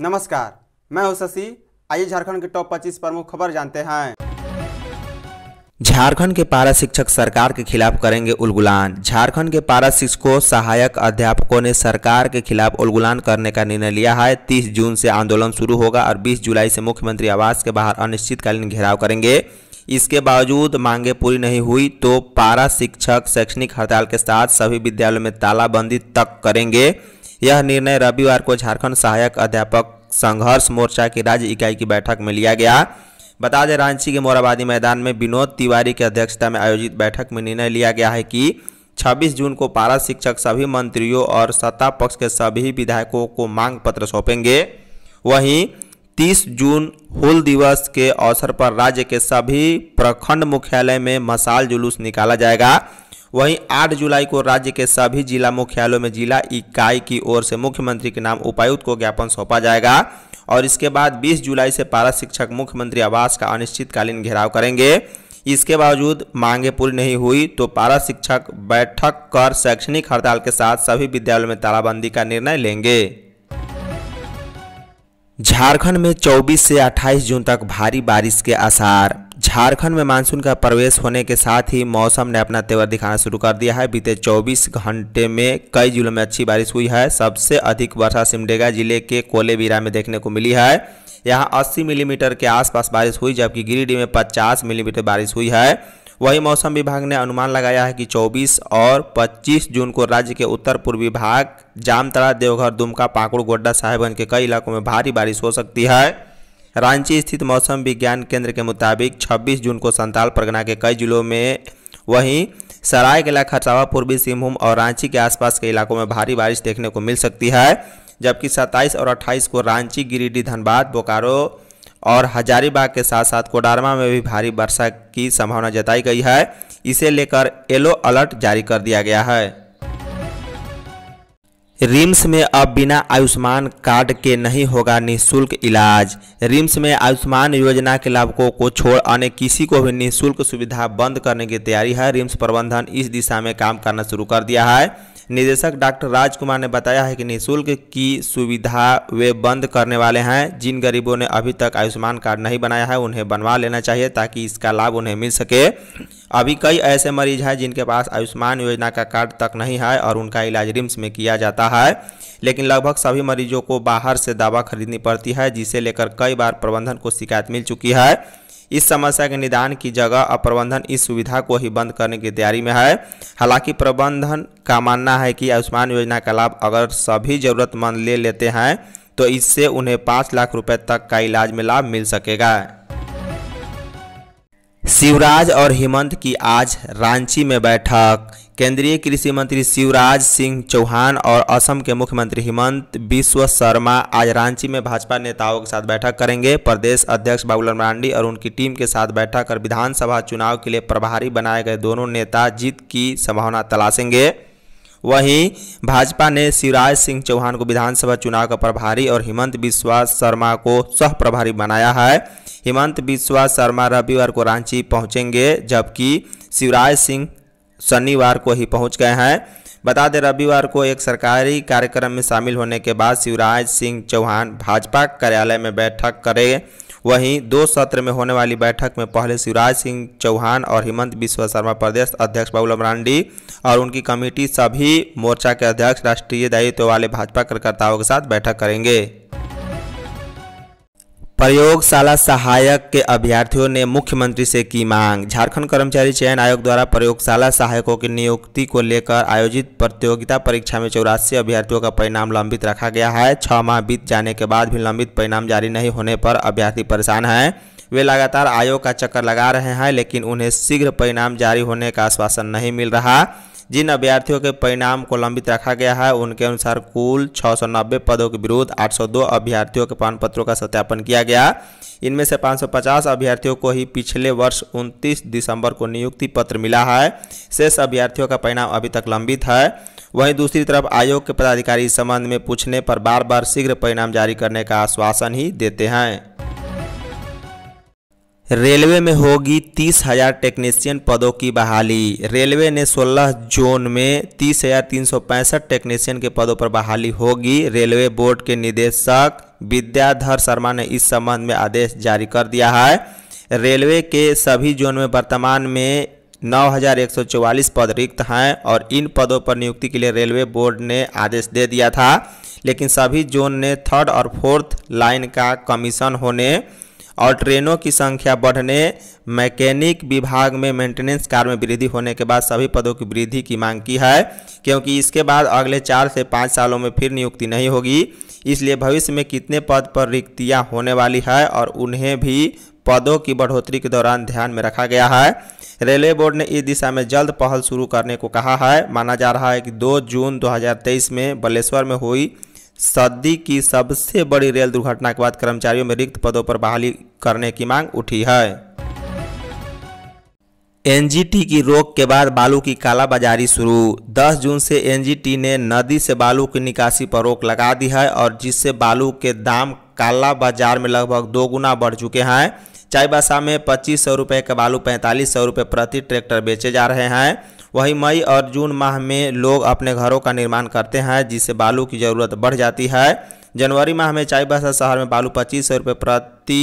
नमस्कार मैं हूं शशि आइए झारखंड के टॉप 25 प्रमुख खबर जानते हैं झारखंड के पारा शिक्षक सरकार के खिलाफ करेंगे उलगुलान झारखंड के पारा शिक्षकों सहायक अध्यापकों ने सरकार के खिलाफ उलगुलान करने का निर्णय लिया है 30 जून से आंदोलन शुरू होगा और 20 जुलाई से मुख्यमंत्री आवास के बाहर अनिश्चितकालीन घेराव करेंगे इसके बावजूद मांगे पूरी नहीं हुई तो पारा शिक्षक शैक्षणिक हड़ताल के साथ सभी विद्यालयों में तालाबंदी तक करेंगे यह निर्णय रविवार को झारखंड सहायक अध्यापक संघर्ष मोर्चा की राज्य इकाई की बैठक में लिया गया बता दें रांची के मोराबादी मैदान में विनोद तिवारी की अध्यक्षता में आयोजित बैठक में निर्णय लिया गया है कि 26 जून को पारा शिक्षक सभी मंत्रियों और सत्ता पक्ष के सभी विधायकों को मांग पत्र सौंपेंगे वहीं 30 जून हुल दिवस के अवसर पर राज्य के सभी प्रखंड मुख्यालय में मसाल जुलूस निकाला जाएगा वहीं 8 जुलाई को राज्य के सभी जिला मुख्यालयों में जिला इकाई की ओर से मुख्यमंत्री के नाम उपायुक्त को ज्ञापन सौंपा जाएगा और इसके बाद 20 जुलाई से पारा शिक्षक मुख्यमंत्री आवास का अनिश्चितकालीन घेराव करेंगे इसके बावजूद मांगे पूरी नहीं हुई तो पारा शिक्षक बैठक कर शैक्षणिक हड़ताल के साथ सभी विद्यालयों में तालाबंदी का निर्णय लेंगे झारखंड में 24 से 28 जून तक भारी बारिश के आसार झारखंड में मानसून का प्रवेश होने के साथ ही मौसम ने अपना तेवर दिखाना शुरू कर दिया है बीते 24 घंटे में कई जिलों में अच्छी बारिश हुई है सबसे अधिक वर्षा सिमडेगा जिले के कोलेबीरा में देखने को मिली है यहाँ 80 मिलीमीटर के आसपास बारिश हुई जबकि गिरिडीह में 50 मिलीमीटर बारिश हुई है वहीं मौसम विभाग ने अनुमान लगाया है कि 24 और 25 जून को राज्य के उत्तर पूर्वी भाग जामतड़ा देवघर दुमका पाकुड़ गोड्डा साहेबगंज के कई इलाकों में भारी बारिश हो सकती है रांची स्थित मौसम विज्ञान केंद्र के मुताबिक 26 जून को संताल परगना के कई जिलों में वहीं सरायकला खरसावा पूर्वी सिंहभूम और रांची के आसपास के इलाकों में भारी बारिश देखने को मिल सकती है जबकि 27 और 28 को रांची गिरिडीह धनबाद बोकारो और हजारीबाग के साथ साथ कोडारमा में भी भारी वर्षा की संभावना जताई गई है इसे लेकर येलो अलर्ट जारी कर दिया गया है रिम्स में अब बिना आयुष्मान कार्ड के नहीं होगा निःशुल्क इलाज रिम्स में आयुष्मान योजना के लाभकों को छोड़ अन्य किसी को भी निःशुल्क सुविधा बंद करने की तैयारी है रिम्स प्रबंधन इस दिशा में काम करना शुरू कर दिया है निदेशक डॉक्टर राजकुमार ने बताया है कि निःशुल्क की सुविधा वे बंद करने वाले हैं जिन गरीबों ने अभी तक आयुष्मान कार्ड नहीं बनाया है उन्हें बनवा लेना चाहिए ताकि इसका लाभ उन्हें मिल सके अभी कई ऐसे मरीज हैं जिनके पास आयुष्मान योजना का कार्ड तक नहीं है और उनका इलाज रिम्स में किया जाता है लेकिन लगभग सभी मरीजों को बाहर से दवा खरीदनी पड़ती है जिसे लेकर कई बार प्रबंधन को शिकायत मिल चुकी है इस समस्या के निदान की जगह अब प्रबंधन इस सुविधा को ही बंद करने की तैयारी में है हालांकि प्रबंधन का मानना है कि आयुष्मान योजना का लाभ अगर सभी ज़रूरतमंद ले लेते हैं तो इससे उन्हें पाँच लाख रुपये तक का इलाज में लाभ मिल सकेगा शिवराज और हेमंत की आज रांची में बैठक केंद्रीय कृषि मंत्री शिवराज सिंह चौहान और असम के मुख्यमंत्री हेमंत बिश्व शर्मा आज रांची में भाजपा नेताओं के साथ बैठक करेंगे प्रदेश अध्यक्ष बाबूलाल मरांडी और उनकी टीम के साथ बैठक कर विधानसभा चुनाव के लिए प्रभारी बनाए गए दोनों नेता जीत की संभावना तलाशेंगे वहीं भाजपा ने शिवराज सिंह चौहान को विधानसभा चुनाव का प्रभारी और हेमंत बिश्वास शर्मा को सह प्रभारी बनाया है हिमंत बिस्वा शर्मा रविवार को रांची पहुंचेंगे जबकि शिवराज सिंह शनिवार को ही पहुंच गए हैं बता दें रविवार को एक सरकारी कार्यक्रम में शामिल होने के बाद शिवराज सिंह चौहान भाजपा कार्यालय में बैठक करें वहीं दो सत्र में होने वाली बैठक में पहले शिवराज सिंह चौहान और हेमंत बिश्व शर्मा प्रदेश अध्यक्ष बाबूलाल मरांडी और उनकी कमेटी सभी मोर्चा के अध्यक्ष राष्ट्रीय दायित्व वाले भाजपा कार्यकर्ताओं के साथ बैठक करेंगे प्रयोगशाला सहायक के अभ्यर्थियों ने मुख्यमंत्री से की मांग झारखंड कर्मचारी चयन आयोग द्वारा प्रयोगशाला सहायकों की नियुक्ति को लेकर आयोजित प्रतियोगिता परीक्षा में चौरासी अभ्यर्थियों का परिणाम लंबित रखा गया है छः माह बीत जाने के बाद भी लंबित परिणाम जारी नहीं होने पर अभ्यर्थी परेशान हैं वे लगातार आयोग का चक्कर लगा रहे हैं लेकिन उन्हें शीघ्र परिणाम जारी होने का आश्वासन नहीं मिल रहा जिन अभ्यर्थियों के परिणाम को लंबित रखा गया है उनके अनुसार कुल 690 पदों के विरुद्ध 802 अभ्यर्थियों के पान पत्रों का सत्यापन किया गया इनमें से 550 अभ्यर्थियों को ही पिछले वर्ष 29 दिसंबर को नियुक्ति पत्र मिला है शेष अभ्यर्थियों का परिणाम अभी तक लंबित है वहीं दूसरी तरफ आयोग के पदाधिकारी इस संबंध में पूछने पर बार बार शीघ्र परिणाम जारी करने का आश्वासन ही देते हैं रेलवे में होगी तीस हजार टेक्नीशियन पदों की बहाली रेलवे ने 16 जोन में तीस हजार तीन सौ पैंसठ टेक्नीशियन के पदों पर बहाली होगी रेलवे बोर्ड के निदेशक विद्याधर शर्मा ने इस संबंध में आदेश जारी कर दिया है रेलवे के सभी जोन में वर्तमान में 9,144 पद रिक्त हैं और इन पदों पर नियुक्ति के लिए रेलवे बोर्ड ने आदेश दे दिया था लेकिन सभी जोन ने थर्ड और फोर्थ लाइन का कमीशन होने और ट्रेनों की संख्या बढ़ने मैकेनिक विभाग में मेंटेनेंस कार्य में वृद्धि होने के बाद सभी पदों की वृद्धि की मांग की है क्योंकि इसके बाद अगले चार से पाँच सालों में फिर नियुक्ति नहीं होगी इसलिए भविष्य में कितने पद पर रिक्तियाँ होने वाली है और उन्हें भी पदों की बढ़ोतरी के दौरान ध्यान में रखा गया है रेलवे बोर्ड ने इस दिशा में जल्द पहल शुरू करने को कहा है माना जा रहा है कि 2 जून 2023 में बलेश्वर में हुई सदी की सबसे बड़ी रेल दुर्घटना के बाद कर्मचारियों में रिक्त पदों पर बहाली करने की मांग उठी है एनजीटी की रोक के बाद बालू की कालाबाजारी शुरू 10 जून से एनजीटी ने नदी से बालू की निकासी पर रोक लगा दी है और जिससे बालू के दाम काला बाजार में लगभग दो गुना बढ़ चुके हैं चाईबासा में पच्चीस सौ रुपये का बालू पैंतालीस सौ रुपये प्रति ट्रैक्टर बेचे जा रहे हैं वहीं मई और जून माह में लोग अपने घरों का निर्माण करते हैं जिससे बालू की ज़रूरत बढ़ जाती है जनवरी माह में चाई बसा शहर में बालू पच्चीस सौ रुपये प्रति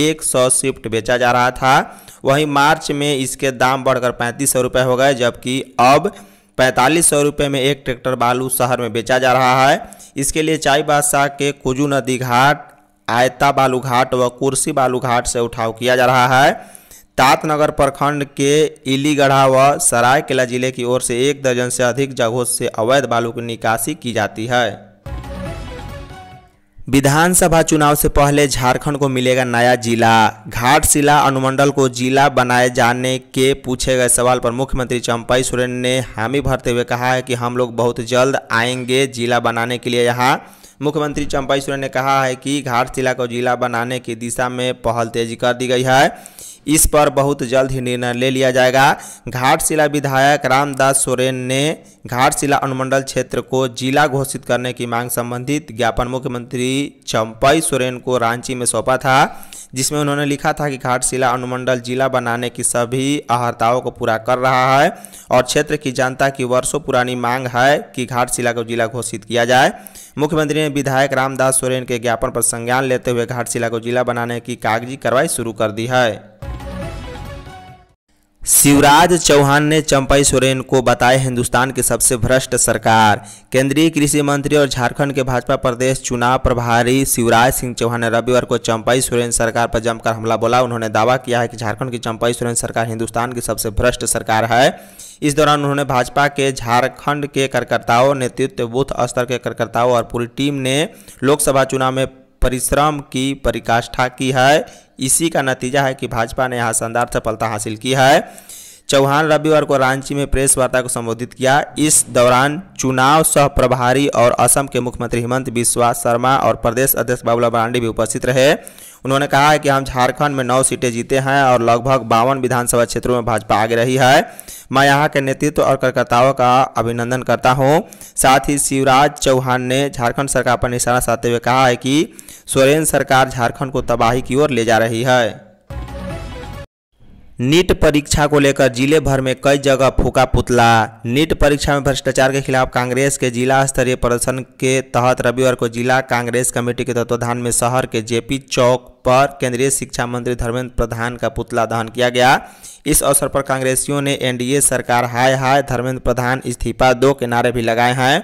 एक सौ शिफ्ट बेचा जा रहा था वहीं मार्च में इसके दाम बढ़कर पैंतीस सौ रुपये हो गए जबकि अब पैंतालीस सौ रुपये में एक ट्रैक्टर बालू शहर में बेचा जा रहा है इसके लिए चाई बादशाह के कुजू नदी घाट आयता बालू घाट व कुर्सी बालू घाट से उठाव किया जा रहा है तातनगर प्रखंड के इलीगढ़ा व सरायकेला जिले की ओर से एक दर्जन से अधिक जगहों से अवैध बालू की निकासी की जाती है विधानसभा चुनाव से पहले झारखंड को मिलेगा नया जिला घाटशिला अनुमंडल को जिला बनाए जाने के पूछे गए सवाल पर मुख्यमंत्री चंपाई सोरेन ने हामी भरते हुए कहा है कि हम लोग बहुत जल्द आएंगे जिला बनाने के लिए यहाँ मुख्यमंत्री चंपाई सोरेन ने कहा है कि घाटशिला को जिला बनाने की दिशा में पहल तेजी कर दी गई है इस पर बहुत जल्द ही निर्णय ले लिया जाएगा घाटशिला विधायक रामदास सोरेन ने घाटशिला अनुमंडल क्षेत्र को जिला घोषित करने की मांग संबंधित ज्ञापन मुख्यमंत्री चंपई सोरेन को रांची में सौंपा था जिसमें उन्होंने लिखा था कि घाटशिला अनुमंडल जिला बनाने की सभी अहर्ताओं को पूरा कर रहा है और क्षेत्र की जनता की वर्षों पुरानी मांग है कि घाटशिला को जिला घोषित किया जाए मुख्यमंत्री ने विधायक रामदास सोरेन के ज्ञापन पर संज्ञान लेते हुए घाटशिला को जिला बनाने की कागजी कार्रवाई शुरू कर दी है शिवराज चौहान ने चंपाई सोरेन को बताया हिंदुस्तान की सबसे भ्रष्ट सरकार केंद्रीय कृषि मंत्री और झारखंड के भाजपा प्रदेश चुनाव प्रभारी शिवराज सिंह चौहान ने रविवार को चंपाई सोरेन सरकार पर जमकर हमला बोला उन्होंने दावा किया है कि झारखंड की चंपई सोरेन सरकार हिंदुस्तान की सबसे भ्रष्ट सरकार है इस दौरान उन्होंने भाजपा के झारखंड के कार्यकर्ताओं नेतृत्व बूथ स्तर के कार्यकर्ताओं और पूरी टीम ने लोकसभा चुनाव में परिश्रम की परिकाष्ठा की है इसी का नतीजा है कि भाजपा ने यहाँ शानदार सफलता हासिल की है चौहान रविवार को रांची में प्रेस वार्ता को संबोधित किया इस दौरान चुनाव सह प्रभारी और असम के मुख्यमंत्री हेमंत बिश्वा शर्मा और प्रदेश अध्यक्ष बाबूलाल मरांडी भी उपस्थित रहे उन्होंने कहा है कि हम झारखंड में नौ सीटें जीते हैं और लगभग बावन विधानसभा क्षेत्रों में भाजपा आगे रही है मैं यहाँ के नेतृत्व और कार्यकर्ताओं का अभिनंदन करता हूँ साथ ही शिवराज चौहान ने झारखंड सरकार पर निशाना साधते हुए कहा है कि सोरेन सरकार झारखंड को तबाही की ओर ले जा रही है नीट परीक्षा को लेकर जिले भर में कई जगह फूका पुतला नीट परीक्षा में भ्रष्टाचार के खिलाफ कांग्रेस के जिला स्तरीय प्रदर्शन के तहत रविवार को जिला कांग्रेस कमेटी के तत्वाधान में शहर के जेपी चौक पर केंद्रीय शिक्षा मंत्री धर्मेंद्र प्रधान का पुतला दहन किया गया इस अवसर पर कांग्रेसियों ने एनडीए सरकार हाय हाय धर्मेंद्र प्रधान इस्तीफा दो के नारे भी लगाए हैं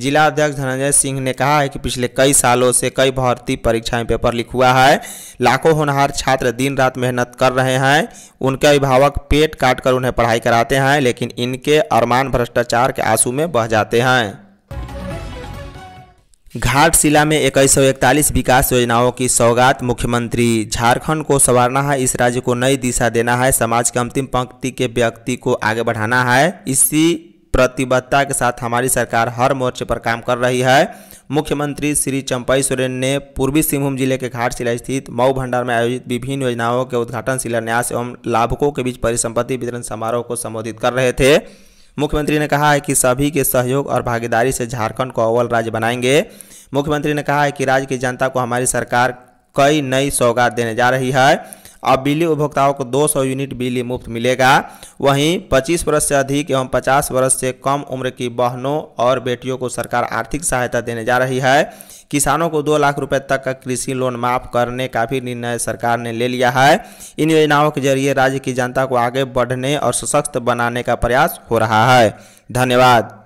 जिला अध्यक्ष धनंजय सिंह ने कहा है कि पिछले कई सालों से कई भर्ती परीक्षाएं पेपर लिख हुआ है लाखों होनहार छात्र दिन रात मेहनत कर रहे हैं उनके अभिभावक पेट काट कर उन्हें पढ़ाई कराते हैं लेकिन इनके अरमान भ्रष्टाचार के आंसू में बह जाते हैं घाट शिला में इक्कीस विकास योजनाओं की सौगात मुख्यमंत्री झारखंड को संवारना है इस राज्य को नई दिशा देना है समाज के अंतिम पंक्ति के व्यक्ति को आगे बढ़ाना है इसी प्रतिबद्धता के साथ हमारी सरकार हर मोर्चे पर काम कर रही है मुख्यमंत्री श्री चंपाई सोरेन ने पूर्वी सिंहभूम जिले के घाटशिला स्थित मऊ भंडार में आयोजित विभिन्न योजनाओं के उद्घाटन शिलान्यास एवं लाभकों के बीच परिसंपत्ति वितरण समारोह को संबोधित कर रहे थे मुख्यमंत्री ने कहा है कि सभी के सहयोग और भागीदारी से झारखंड को अव्वल राज्य बनाएंगे मुख्यमंत्री ने कहा है कि राज्य की जनता को हमारी सरकार कई नई सौगात देने जा रही है अब बिजली उपभोक्ताओं को 200 यूनिट बिजली मुफ्त मिलेगा वहीं 25 वर्ष से अधिक एवं 50 वर्ष से कम उम्र की बहनों और बेटियों को सरकार आर्थिक सहायता देने जा रही है किसानों को दो लाख रुपए तक का कृषि लोन माफ करने का भी निर्णय सरकार ने ले लिया है इन योजनाओं के जरिए राज्य की जनता को आगे बढ़ने और सशक्त बनाने का प्रयास हो रहा है धन्यवाद